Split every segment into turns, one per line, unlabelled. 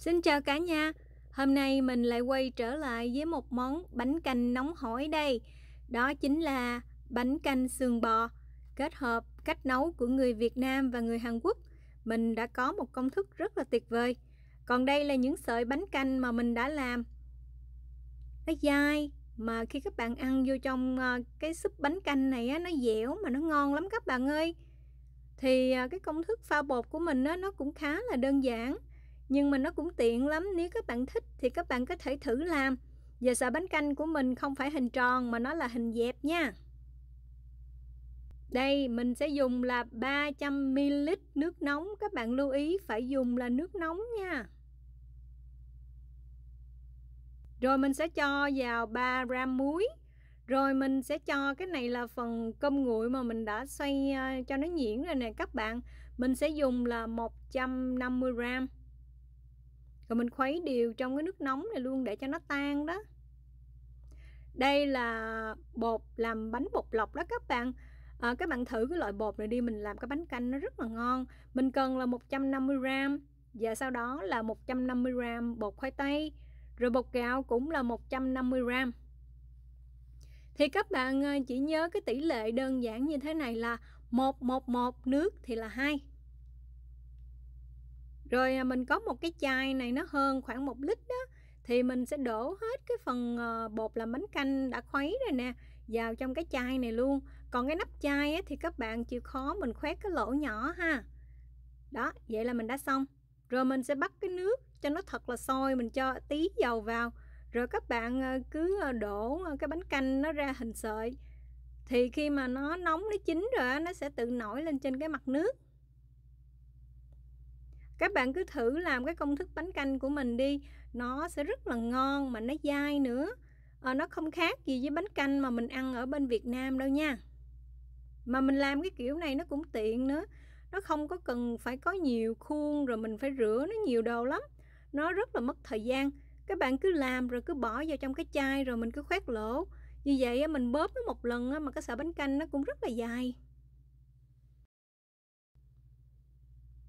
Xin chào cả nhà, hôm nay mình lại quay trở lại với một món bánh canh nóng hổi đây. Đó chính là bánh canh sườn bò, kết hợp cách nấu của người Việt Nam và người Hàn Quốc. Mình đã có một công thức rất là tuyệt vời. Còn đây là những sợi bánh canh mà mình đã làm. Nó dai, mà khi các bạn ăn vô trong ờ, cái súp bánh canh này á, nó dẻo mà nó ngon lắm các bạn ơi. Thì ờ, cái công thức pha bột của mình á, nó cũng khá là đơn giản nhưng mà nó cũng tiện lắm, nếu các bạn thích thì các bạn có thể thử làm. và sợ bánh canh của mình không phải hình tròn mà nó là hình dẹp nha. Đây mình sẽ dùng là 300ml nước nóng Các bạn lưu ý phải dùng là nước nóng nha Rồi mình sẽ cho vào 3 gram muối Rồi mình sẽ cho cái này là phần cơm nguội mà mình đã xoay ờ, cho nó nhuyễn rồi nè các bạn Mình sẽ dùng là 150 gram rồi mình khuấy đều trong cái nước nóng này luôn để cho nó tan đó đây là bột làm bánh bột lọc đó các bạn à, các bạn thử cái loại bột này đi mình làm cái bánh canh nó rất là ngon mình cần là 150 gram và sau đó là 150 gram bột khoai tây rồi bột gạo cũng là 150 gram thì các bạn à, chỉ nhớ cái tỷ lệ đơn giản như thế này là 111 nước thì là 2 rồi à, mình có một cái chai này nó hơn khoảng một lít đó thì mình sẽ đổ hết cái phần ờ, bột làm bánh canh đã khuấy rồi nè vào trong cái chai này luôn còn cái nắp chai ấy, thì các bạn chịu khó mình khoét cái lỗ nhỏ ha đó vậy là mình đã xong rồi mình sẽ bắt cái nước cho nó thật là sôi mình cho tí dầu vào rồi các bạn ờ, cứ ờ, đổ cái bánh canh nó ra hình sợi thì khi mà nó nóng nó chín rồi nó sẽ tự nổi lên trên cái mặt nước các bạn cứ thử làm cái công thức bánh canh của mình đi nó sẽ rất là ngon mà nó dai nữa à, nó không khác gì với bánh canh mà mình ăn ở bên Việt Nam đâu nha mà mình làm cái kiểu này nó cũng tiện nữa nó không có cần phải có nhiều khuôn rồi mình phải rửa nó nhiều đồ lắm nó rất là mất thời gian các bạn cứ làm rồi cứ bỏ vào trong cái chai rồi mình cứ khoét lỗ như vậy mình bóp nó một lần mà cái sợi bánh canh nó cũng rất là dài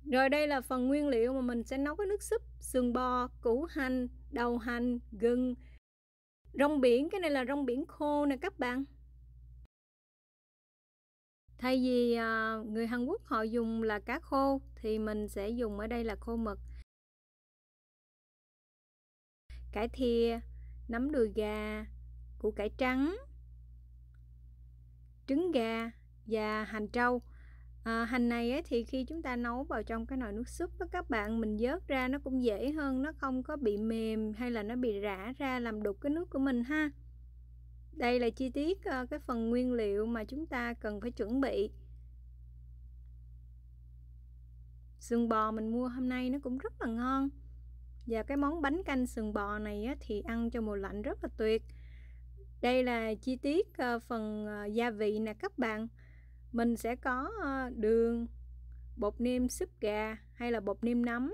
Rồi đây là phần nguyên liệu mà mình sẽ nấu cái nước súp sườn bò, củ hành, đầu hành, gừng, rong biển. Cái này là rong biển khô nè các bạn. Thay vì à, người Hàn Quốc họ dùng là cá khô thì mình sẽ dùng ở đây là khô mực. Cải thìa, nấm đùi gà, củ cải trắng, trứng gà và hành trâu. À, hành này ấy, thì khi chúng ta nấu vào trong cái nồi nước súp đó các bạn mình vớt ra nó cũng dễ hơn nó không có bị mềm hay là nó bị rã ra làm đục cái nước của mình ha đây là chi tiết uh, cái phần nguyên liệu mà chúng ta cần phải chuẩn bị sườn bò mình mua hôm nay nó cũng rất là ngon và cái món bánh canh sườn bò này á, thì ăn cho mùa lạnh rất là tuyệt đây là chi tiết uh, phần uh, gia vị nè các bạn mình sẽ có ờ, đường bột nêm súp gà hay là bột nêm nấm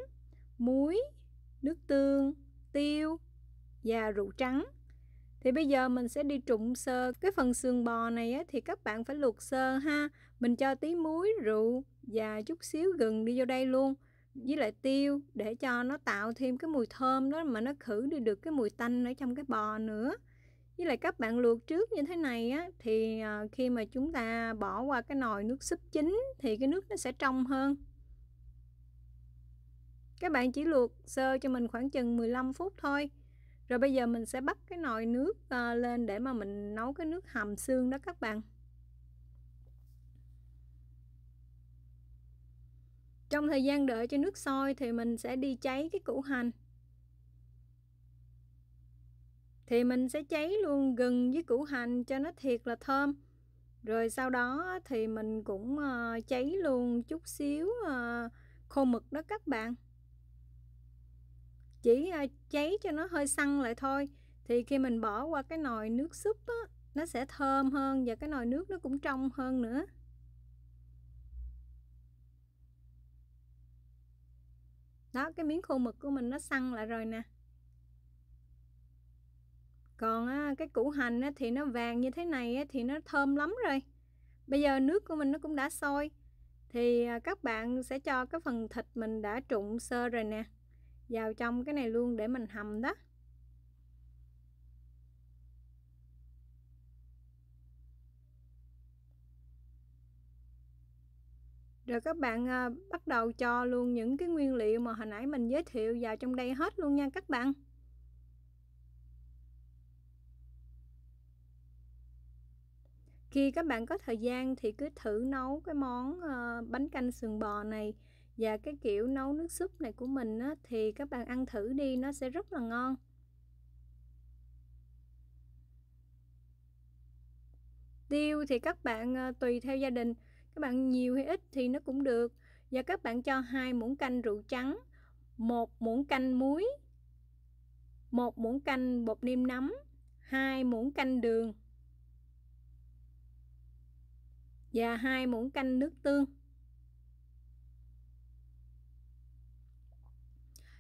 muối nước tương tiêu và rượu trắng thì bây giờ mình sẽ đi trụng sơ cái phần xương bò này á, thì các bạn phải luộc sơ ha mình cho tí muối rượu và chút xíu gừng đi vô đây luôn với lại tiêu để cho nó tạo thêm cái mùi thơm đó mà nó khử đi được cái mùi tanh ở trong cái bò nữa với lại các bạn luộc trước như thế này á thì ờ, khi mà chúng ta bỏ qua cái nồi nước súp chín thì cái nước nó sẽ trong hơn các bạn chỉ luộc sơ cho mình khoảng chừng 15 phút thôi rồi bây giờ mình sẽ bắt cái nồi nước ờ, lên để mà mình nấu cái nước hầm xương đó các bạn trong thời gian đợi cho nước sôi thì mình sẽ đi cháy cái củ hành thì mình sẽ cháy luôn gừng với củ hành cho nó thiệt là thơm rồi sau đó thì mình cũng ờ, cháy luôn chút xíu ờ, khô mực đó các bạn chỉ ờ, cháy cho nó hơi săn lại thôi thì khi mình bỏ qua cái nồi nước súp á, nó sẽ thơm hơn và cái nồi nước nó cũng trong hơn nữa đó cái miếng khô mực của mình nó săn lại rồi nè còn á, cái củ hành á, thì nó vàng như thế này á, thì nó thơm lắm rồi bây giờ nước của mình nó cũng đã sôi thì à, các bạn sẽ cho cái phần thịt mình đã trụng sơ rồi nè vào trong cái này luôn để mình hầm đó rồi các bạn à, bắt đầu cho luôn những cái nguyên liệu mà hồi nãy mình giới thiệu vào trong đây hết luôn nha các bạn Khi các bạn có thời gian thì cứ thử nấu cái món uh, bánh canh sườn bò này và cái kiểu nấu nước súp này của mình á, thì các bạn ăn thử đi nó sẽ rất là ngon. Tiêu thì các bạn uh, tùy theo gia đình, các bạn nhiều hay ít thì nó cũng được. Và các bạn cho hai muỗng canh rượu trắng, một muỗng canh muối, một muỗng canh bột nêm nấm, hai muỗng canh đường và 2 muỗng canh nước tương.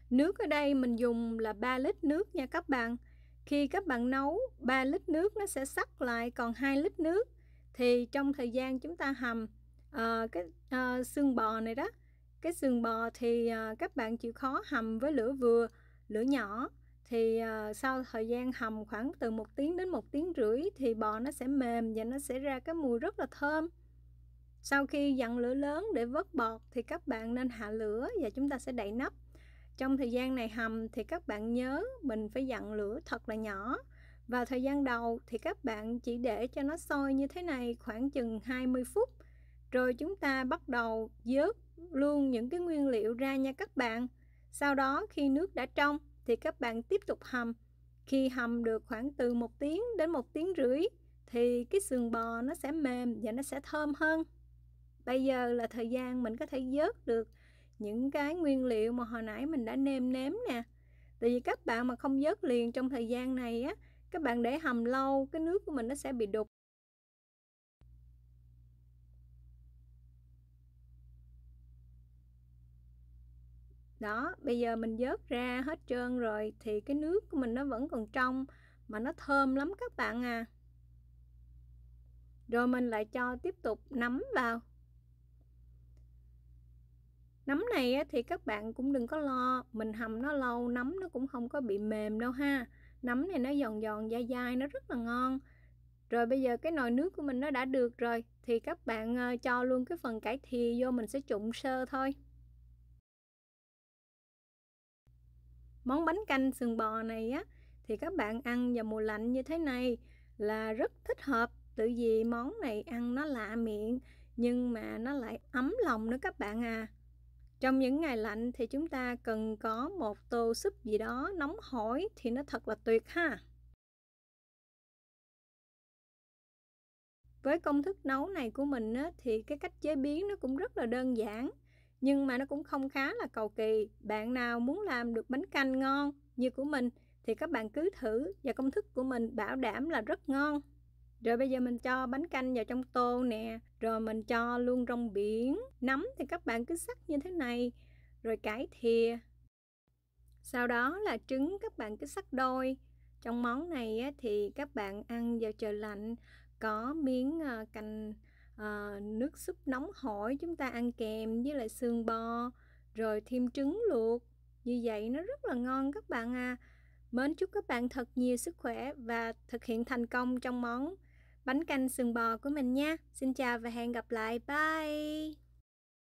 Nước ở đây mình dùng là 3 lít nước nha các bạn. Khi các bạn nấu 3 lít nước nó sẽ sắc lại còn 2 lít nước thì trong thời gian chúng ta hầm uh, cái uh, xương bò này đó, cái xương bò thì uh, các bạn chịu khó hầm với lửa vừa, lửa nhỏ thì uh, sau thời gian hầm khoảng từ một tiếng đến một tiếng rưỡi thì bò nó sẽ mềm và nó sẽ ra cái mùi rất là thơm sau khi dặn lửa lớn để vớt bọt thì các bạn nên hạ lửa và chúng ta sẽ đậy nắp trong thời gian này hầm thì các bạn nhớ mình phải dặn lửa thật là nhỏ và thời gian đầu thì các bạn chỉ để cho nó sôi như thế này khoảng chừng 20 phút rồi chúng ta bắt đầu dớt luôn những cái nguyên liệu ra nha các bạn sau đó khi nước đã trong thì các bạn tiếp tục hầm. Khi hầm được khoảng từ 1 tiếng đến 1 tiếng rưỡi thì cái sườn bò nó sẽ mềm và nó sẽ thơm hơn. Bây giờ là thời gian mình có thể vớt được những cái nguyên liệu mà hồi nãy mình đã nêm nếm nè. Tại vì các bạn mà không vớt liền trong thời gian này á, các bạn để hầm lâu cái nước của mình nó sẽ bị đục đó bây giờ mình vớt ra hết trơn rồi thì cái nước của mình nó vẫn còn trong mà nó thơm lắm các bạn à rồi mình lại cho tiếp tục nấm vào nấm này thì các bạn cũng đừng có lo mình hầm nó lâu nấm nó cũng không có bị mềm đâu ha nấm này nó giòn giòn dai dai nó rất là ngon rồi bây giờ cái nồi nước của mình nó đã được rồi thì các bạn ờ, cho luôn cái phần cải thì vô mình sẽ trụng sơ thôi món bánh canh sườn bò này á thì các bạn ăn vào mùa lạnh như thế này là rất thích hợp tự vì món này ăn nó lạ miệng nhưng mà nó lại ấm lòng nữa các bạn à trong những ngày lạnh thì chúng ta cần có một tô súp gì đó nóng hổi thì nó thật là tuyệt ha với công thức nấu này của mình á, thì cái cách chế biến nó cũng rất là đơn giản nhưng mà nó cũng không khá là cầu kỳ. Bạn nào muốn làm được bánh canh ngon như của mình thì các bạn cứ thử và công thức của mình bảo đảm là rất ngon. Rồi bây giờ mình cho bánh canh vào trong tô nè, rồi mình cho luôn rong biển, nấm thì các bạn cứ sắc như thế này, rồi cải thìa. Sau đó là trứng các bạn cứ sắc đôi. Trong món này thì các bạn ăn vào trời lạnh có miếng ờ, canh à, nước súp nóng hổi chúng ta ăn kèm với lại xương bò rồi thêm trứng luộc như vậy nó rất là ngon các bạn à mến chúc các bạn thật nhiều sức khỏe và thực hiện thành công trong món bánh canh sườn bò của mình nha xin chào và hẹn gặp lại bye